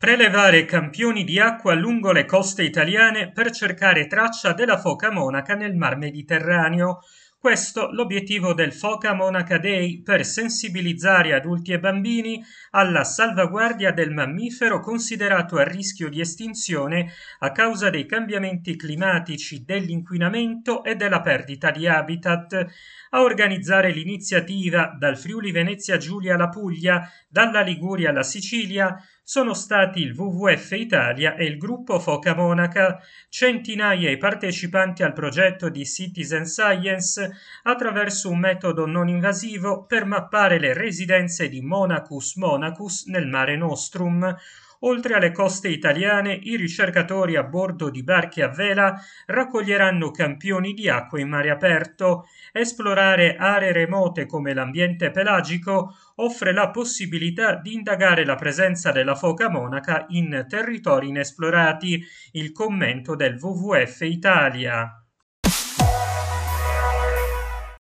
Prelevare campioni di acqua lungo le coste italiane per cercare traccia della foca monaca nel Mar Mediterraneo questo l'obiettivo del Foca Monaca Day per sensibilizzare adulti e bambini alla salvaguardia del mammifero considerato a rischio di estinzione a causa dei cambiamenti climatici, dell'inquinamento e della perdita di habitat. A organizzare l'iniziativa dal Friuli Venezia Giulia alla Puglia, dalla Liguria alla Sicilia, sono stati il WWF Italia e il gruppo Foca Monaca. Centinaia i partecipanti al progetto di Citizen Science attraverso un metodo non invasivo per mappare le residenze di Monacus Monacus nel Mare Nostrum. Oltre alle coste italiane, i ricercatori a bordo di barche a vela raccoglieranno campioni di acqua in mare aperto. Esplorare aree remote come l'ambiente pelagico offre la possibilità di indagare la presenza della foca monaca in territori inesplorati. Il commento del WWF Italia.